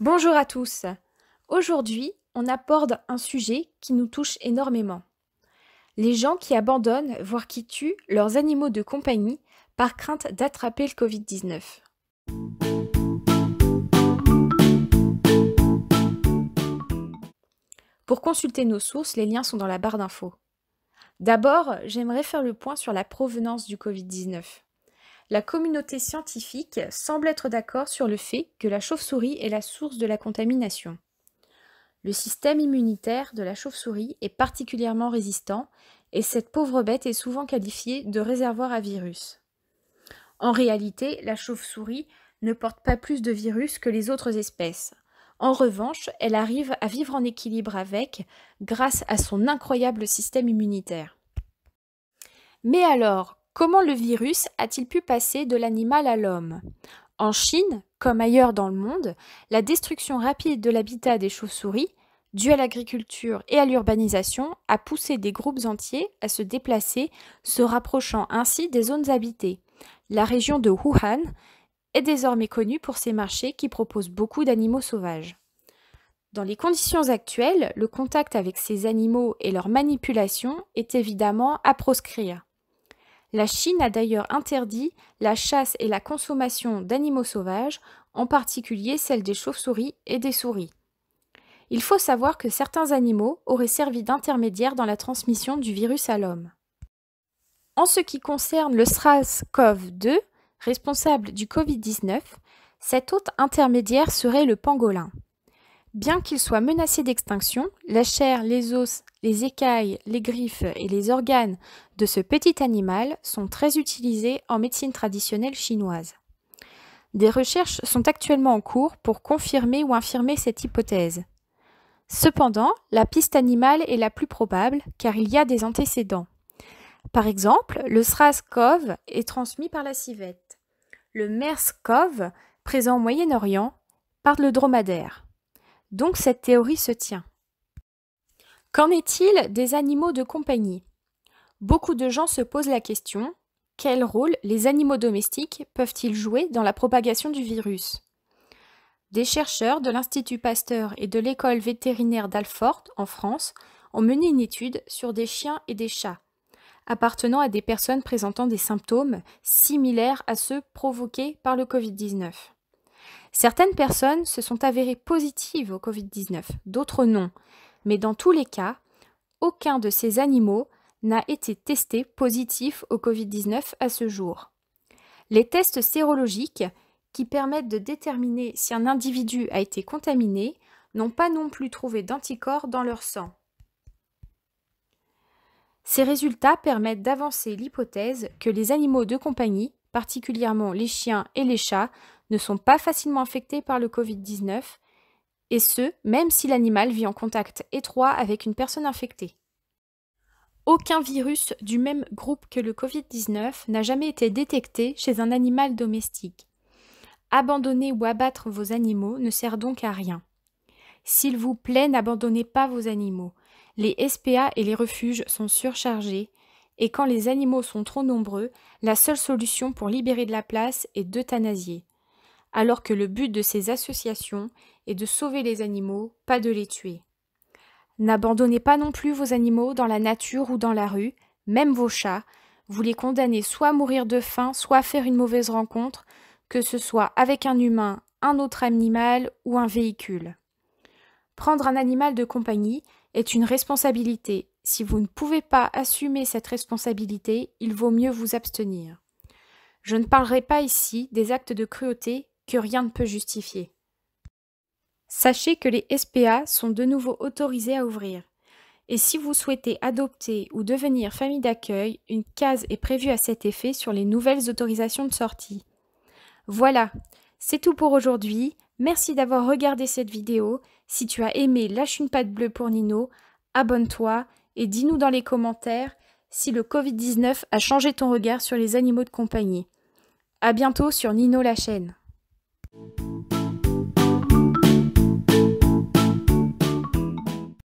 Bonjour à tous. Aujourd'hui, on aborde un sujet qui nous touche énormément. Les gens qui abandonnent, voire qui tuent leurs animaux de compagnie par crainte d'attraper le Covid-19. Pour consulter nos sources, les liens sont dans la barre d'infos. D'abord, j'aimerais faire le point sur la provenance du Covid-19 la communauté scientifique semble être d'accord sur le fait que la chauve-souris est la source de la contamination. Le système immunitaire de la chauve-souris est particulièrement résistant et cette pauvre bête est souvent qualifiée de réservoir à virus. En réalité, la chauve-souris ne porte pas plus de virus que les autres espèces. En revanche, elle arrive à vivre en équilibre avec grâce à son incroyable système immunitaire. Mais alors, Comment le virus a-t-il pu passer de l'animal à l'homme En Chine, comme ailleurs dans le monde, la destruction rapide de l'habitat des chauves-souris, due à l'agriculture et à l'urbanisation, a poussé des groupes entiers à se déplacer, se rapprochant ainsi des zones habitées. La région de Wuhan est désormais connue pour ses marchés qui proposent beaucoup d'animaux sauvages. Dans les conditions actuelles, le contact avec ces animaux et leur manipulation est évidemment à proscrire. La Chine a d'ailleurs interdit la chasse et la consommation d'animaux sauvages, en particulier celle des chauves-souris et des souris. Il faut savoir que certains animaux auraient servi d'intermédiaire dans la transmission du virus à l'homme. En ce qui concerne le SRAS-CoV-2, responsable du Covid-19, cet hôte intermédiaire serait le pangolin. Bien qu'il soit menacé d'extinction, la chair, les os, les écailles, les griffes et les organes de ce petit animal sont très utilisés en médecine traditionnelle chinoise. Des recherches sont actuellement en cours pour confirmer ou infirmer cette hypothèse. Cependant, la piste animale est la plus probable car il y a des antécédents. Par exemple, le SRAS-CoV est transmis par la civette. Le MERS-CoV, présent au Moyen-Orient, par le dromadaire. Donc cette théorie se tient. Qu'en est-il des animaux de compagnie Beaucoup de gens se posent la question, quel rôle les animaux domestiques peuvent-ils jouer dans la propagation du virus Des chercheurs de l'Institut Pasteur et de l'école vétérinaire d'Alfort, en France, ont mené une étude sur des chiens et des chats, appartenant à des personnes présentant des symptômes similaires à ceux provoqués par le Covid-19. Certaines personnes se sont avérées positives au Covid-19, d'autres non. Mais dans tous les cas, aucun de ces animaux n'a été testé positif au Covid-19 à ce jour. Les tests sérologiques, qui permettent de déterminer si un individu a été contaminé, n'ont pas non plus trouvé d'anticorps dans leur sang. Ces résultats permettent d'avancer l'hypothèse que les animaux de compagnie particulièrement les chiens et les chats, ne sont pas facilement infectés par le Covid-19, et ce, même si l'animal vit en contact étroit avec une personne infectée. Aucun virus du même groupe que le Covid-19 n'a jamais été détecté chez un animal domestique. Abandonner ou abattre vos animaux ne sert donc à rien. S'il vous plaît, n'abandonnez pas vos animaux. Les SPA et les refuges sont surchargés, et quand les animaux sont trop nombreux, la seule solution pour libérer de la place est d'euthanasier. Alors que le but de ces associations est de sauver les animaux, pas de les tuer. N'abandonnez pas non plus vos animaux dans la nature ou dans la rue, même vos chats, vous les condamnez soit à mourir de faim, soit à faire une mauvaise rencontre, que ce soit avec un humain, un autre animal ou un véhicule. Prendre un animal de compagnie est une responsabilité. Si vous ne pouvez pas assumer cette responsabilité, il vaut mieux vous abstenir. Je ne parlerai pas ici des actes de cruauté que rien ne peut justifier. Sachez que les SPA sont de nouveau autorisés à ouvrir. Et si vous souhaitez adopter ou devenir famille d'accueil, une case est prévue à cet effet sur les nouvelles autorisations de sortie. Voilà, c'est tout pour aujourd'hui. Merci d'avoir regardé cette vidéo. Si tu as aimé, lâche une patte bleue pour Nino, abonne-toi et dis-nous dans les commentaires si le Covid-19 a changé ton regard sur les animaux de compagnie. À bientôt sur Nino la chaîne.